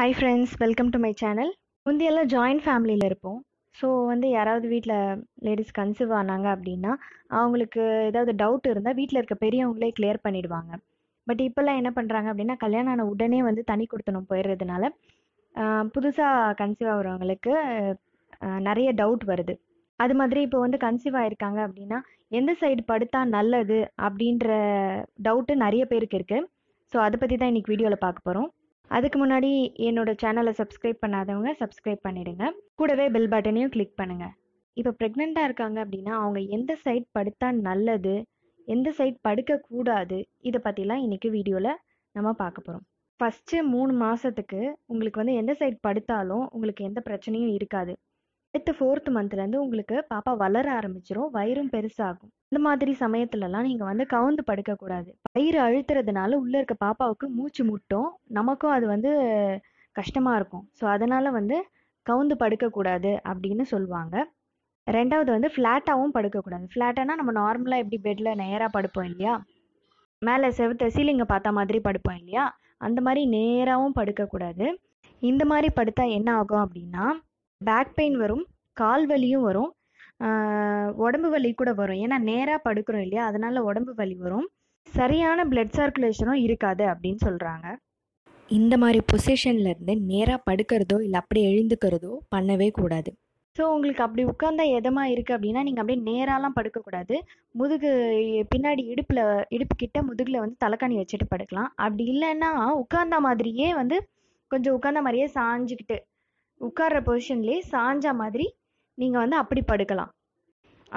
hi friends welcome to my channel முந்தியெல்லாம் joint ஃபேமிலியில் இருப்போம் ஸோ வந்து யாராவது வீட்டில் லேடிஸ் கன்சீவ் ஆனாங்க அப்படின்னா அவங்களுக்கு ஏதாவது டவுட் இருந்தால் வீட்டில் இருக்க பெரியவங்களே கிளியர் பண்ணிடுவாங்க பட் இப்போல்லாம் என்ன பண்ணுறாங்க அப்படின்னா கல்யாணம் ஆன உடனே வந்து தனி கொடுத்தணும் போயிடுறதுனால புதுசாக கன்சீவ் ஆகிறவங்களுக்கு நிறைய டவுட் வருது அது மாதிரி இப்போ வந்து கன்சீவ் ஆகிருக்காங்க அப்படின்னா எந்த சைடு படுத்தா நல்லது அப்படின்ற டவுட்டு நிறைய பேருக்கு இருக்குது ஸோ அதை பற்றி தான் இன்றைக்கி வீடியோவில் பார்க்க போகிறோம் அதுக்கு முன்னாடி என்னோட சேனலை சப்ஸ்கிரைப் பண்ணாதவங்க சப்ஸ்கிரைப் பண்ணிடுங்க கூடவே பெல் பட்டனையும் கிளிக் பண்ணுங்கள் இப்போ ப்ரெக்னெண்ட்டாக இருக்காங்க அப்படின்னா அவங்க எந்த சைட் படுத்தா நல்லது எந்த சைட் படுக்கக்கூடாது இதை பற்றிலாம் இன்றைக்கி வீடியோவில் நம்ம பார்க்க போகிறோம் ஃபஸ்ட்டு மூணு மாதத்துக்கு உங்களுக்கு வந்து எந்த சைட் படுத்தாலும் உங்களுக்கு எந்த பிரச்சனையும் இருக்காது எட்டு ஃபோர்த் மந்த்லேருந்து உங்களுக்கு பாப்பா வளர ஆரம்பிச்சிரும் வயிறும் பெருசாகும் இந்த மாதிரி சமயத்துலலாம் நீங்கள் வந்து கவுந்து படுக்கக்கூடாது வயிறு அழுத்துறதுனால உள்ளே இருக்க பாப்பாவுக்கு மூச்சு முட்டும் நமக்கும் அது வந்து கஷ்டமாக இருக்கும் ஸோ அதனால் வந்து கவுந்து படுக்கக்கூடாது அப்படின்னு சொல்லுவாங்க ரெண்டாவது வந்து ஃப்ளாட்டாகவும் படுக்கக்கூடாது ஃப்ளாட்டானா நம்ம நார்மலாக எப்படி பெட்டில் நேராக படுப்போம் இல்லையா மேலே செவத்த சீலிங்கை பார்த்த மாதிரி படுப்போம் இல்லையா அந்த மாதிரி நேராகவும் படுக்கக்கூடாது இந்த மாதிரி படுத்தா என்ன ஆகும் அப்படின்னா பேக் பெயின் வரும் கால் வலியும் வரும் உடம்பு வலி கூட வரும் ஏன்னா நேராக படுக்கிறோம் இல்லையா அதனால் உடம்பு வலி வரும் சரியான பிளட் சர்க்குலேஷனும் இருக்காது அப்படின்னு சொல்கிறாங்க இந்த மாதிரி பொசிஷன்லேருந்து நேராக படுக்கிறதோ இல்லை அப்படியே எழுந்துக்கிறதோ பண்ணவே கூடாது ஸோ உங்களுக்கு அப்படி உட்காந்தா எதமாக இருக்குது அப்படின்னா நீங்கள் அப்படியே நேராலாம் படுக்கக்கூடாது முதுகு பின்னாடி இடுப்பில் இடுப்பு கிட்ட முதுகில் வந்து தலைக்காணி வச்சுட்டு படுக்கலாம் அப்படி இல்லைன்னா உட்காந்த மாதிரியே வந்து கொஞ்சம் உட்காந்த மாதிரியே சாஞ்சிக்கிட்டு உட்கார்ற பொசிஷன்லேயே சாஞ்ச மாதிரி நீங்கள் வந்து அப்படி படுக்கலாம்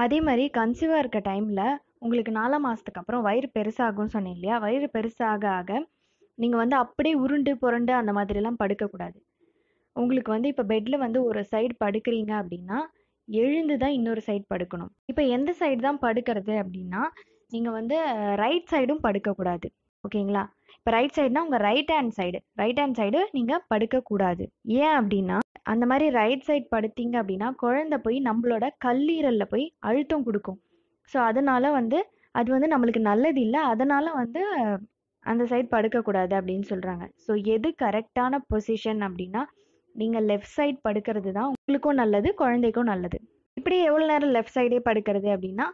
அதே மாதிரி கன்சீவாக இருக்க டைமில் உங்களுக்கு நாலாம் மாதத்துக்கு அப்புறம் வயிறு பெருசாகும்னு சொன்னேன் இல்லையா வயிறு பெருசாக ஆக நீங்கள் வந்து அப்படியே உருண்டு புரண்டு அந்த மாதிரிலாம் படுக்கக்கூடாது உங்களுக்கு வந்து இப்போ பெட்டில் வந்து ஒரு சைடு படுக்கிறீங்க அப்படின்னா எழுந்து தான் இன்னொரு சைடு படுக்கணும் இப்போ எந்த சைடு தான் படுக்கிறது அப்படின்னா நீங்கள் வந்து ரைட் சைடும் படுக்கக்கூடாது ஓகேங்களா இப்போ ரைட் சைடுனா உங்கள் right hand side right hand side நீங்கள் படுக்கக்கூடாது ஏன் அப்படின்னா அந்த மாதிரி ரைட் சைட் படுத்திங்க அப்படின்னா குழந்த போய் நம்மளோட கல்லீரலில் போய் அழுத்தம் கொடுக்கும் ஸோ அதனால் வந்து அது வந்து நம்மளுக்கு நல்லது இல்லை அதனால் வந்து அந்த சைட் படுக்கக்கூடாது அப்படின்னு சொல்கிறாங்க ஸோ எது கரெக்டான பொசிஷன் அப்படின்னா நீங்கள் லெஃப்ட் சைட் படுக்கிறது தான் உங்களுக்கும் நல்லது குழந்தைக்கும் நல்லது இப்படி எவ்வளோ நேரம் லெஃப்ட் சைடே படுக்கிறது அப்படின்னா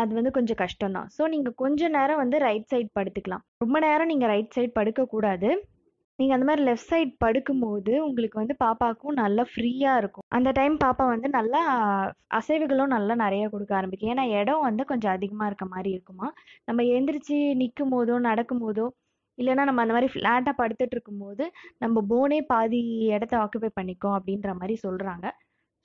அது வந்து கொஞ்சம் கஷ்டம் தான் ஸோ நீங்கள் கொஞ்சம் நேரம் வந்து ரைட் சைட் படுத்துக்கலாம் ரொம்ப நேரம் நீங்கள் ரைட் சைட் படுக்கக்கூடாது நீங்கள் அந்த மாதிரி லெஃப்ட் சைட் படுக்கும்போது உங்களுக்கு வந்து பாப்பாவுக்கும் நல்லா ஃப்ரீயாக இருக்கும் அந்த டைம் பாப்பா வந்து நல்லா அசைவுகளும் நல்லா நிறைய கொடுக்க ஆரம்பிக்கும் ஏன்னா இடம் வந்து கொஞ்சம் அதிகமாக இருக்க மாதிரி இருக்குமா நம்ம எழுந்திரிச்சு நிற்கும் போதோ நடக்கும் போதோ இல்லைன்னா நம்ம அந்த மாதிரி ஃப்ளாட்டாக படுத்துட்டு இருக்கும்போது நம்ம போனே பாதி இடத்த ஆக்குபை பண்ணிக்கோ அப்படின்ற மாதிரி சொல்கிறாங்க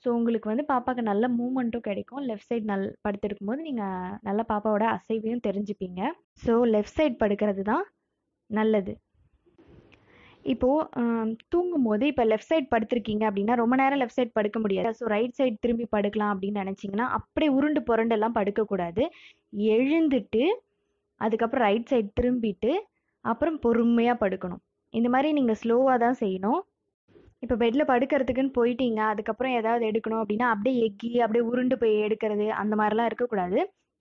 ஸோ உங்களுக்கு வந்து பாப்பாவுக்கு நல்ல மூமெண்ட்டும் கிடைக்கும் லெஃப்ட் சைட் நல் படுத்துருக்கும் போது நீங்கள் நல்ல பாப்பாவோட அசைவையும் தெரிஞ்சுப்பீங்க ஸோ லெஃப்ட் சைட் படுக்கிறது தான் நல்லது இப்போது தூங்கும்போது இப்போ லெஃப்ட் சைட் படுத்திருக்கீங்க அப்படின்னா ரொம்ப நேரம் லெஃப்ட் சைட் படுக்க முடியாது ஸோ ரைட் சைட் திரும்பி படுக்கலாம் அப்படின்னு நினச்சிங்கன்னா அப்படியே உருண்டு புரண்டெல்லாம் படுக்கக்கூடாது எழுந்துட்டு அதுக்கப்புறம் ரைட் சைட் திரும்பிட்டு அப்புறம் பொறுமையாக படுக்கணும் இந்த மாதிரி நீங்கள் ஸ்லோவாக தான் செய்யணும் இப்போ பெட்டில் படுக்கிறதுக்குன்னு போயிட்டீங்க அதுக்கப்புறம் ஏதாவது எடுக்கணும் அப்படின்னா அப்படியே எக்கி அப்படியே உருண்டு போய் எடுக்கிறது அந்த மாதிரிலாம் இருக்கக்கூடாது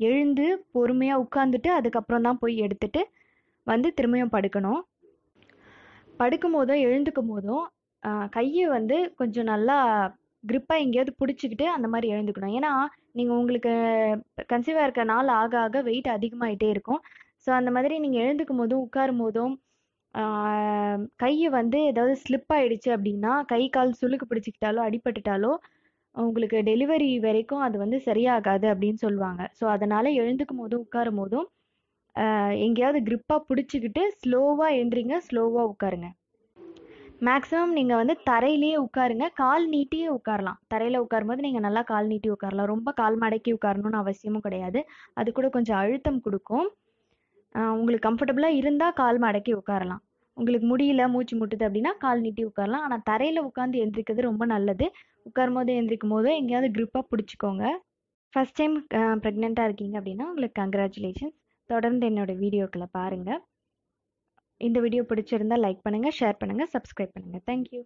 எழுந்து பொறுமையாக உட்காந்துட்டு அதுக்கப்புறம் தான் போய் எடுத்துட்டு வந்து திரும்பியும் படுக்கணும் படுக்கும் போதும் எழுந்துக்கும் போதும் கையை வந்து கொஞ்சம் நல்லா க்ரிப்பாக எங்கேயாவது பிடிச்சிக்கிட்டு அந்த மாதிரி எழுந்துக்கணும் ஏன்னா நீங்கள் உங்களுக்கு கன்சீவாக இருக்க நாள் ஆக ஆக வெயிட் அதிகமாகிட்டே இருக்கும் ஸோ அந்த மாதிரி நீங்கள் எழுந்துக்கும் போதும் உட்காரும் போதும் கையை வந்து ஏதாவது ஸ்லிப் ஆயிடுச்சு அப்படின்னா கை கால் சுளுக்கு பிடிச்சிக்கிட்டாலோ அடிபட்டுட்டாலோ உங்களுக்கு டெலிவரி வரைக்கும் அது வந்து சரியாகாது அப்படின்னு சொல்லுவாங்க ஸோ அதனால் எழுந்துக்கும் போதும் உட்காரும் போதும் எங்கேயாவது க்ரிப்பாக பிடிச்சிக்கிட்டு ஸ்லோவாக எழுந்திரிங்க ஸ்லோவாக உட்காருங்க மேக்ஸிமம் நீங்கள் வந்து தரையிலேயே உட்காருங்க கால் நீட்டியே உட்காரலாம் தரையில் உட்காரும்போது நீங்கள் நல்லா கால் நீட்டி உட்காரலாம் ரொம்ப கால் மடக்கி உட்காரணும்னு அவசியமும் கிடையாது அது கூட கொஞ்சம் அழுத்தம் கொடுக்கும் உங்களுக்கு கம்ஃபர்டபுளாக இருந்தால் கால் மடக்கி உட்காரலாம் உங்களுக்கு முடியல மூச்சு முட்டுது அப்படின்னா கால் நீட்டி உட்காரலாம் ஆனால் தரையில் உட்காந்து எந்திரிக்கிறது ரொம்ப நல்லது உட்காரும் போது எந்திரிக்கும் போது எங்கேயாவது க்ரிப்பாக பிடிச்சிக்கோங்க ஃபஸ்ட் டைம் ப்ரெக்னெண்ட்டாக இருக்கீங்க அப்படின்னா உங்களுக்கு கங்க்ராச்சுலேஷன்ஸ் தொடர்ந்து என்னோட வீடியோக்களை பாருங்கள் இந்த வீடியோ பிடிச்சிருந்தால் லைக் பண்ணுங்கள் ஷேர் பண்ணுங்கள் சப்ஸ்கிரைப் பண்ணுங்கள் தேங்க்யூ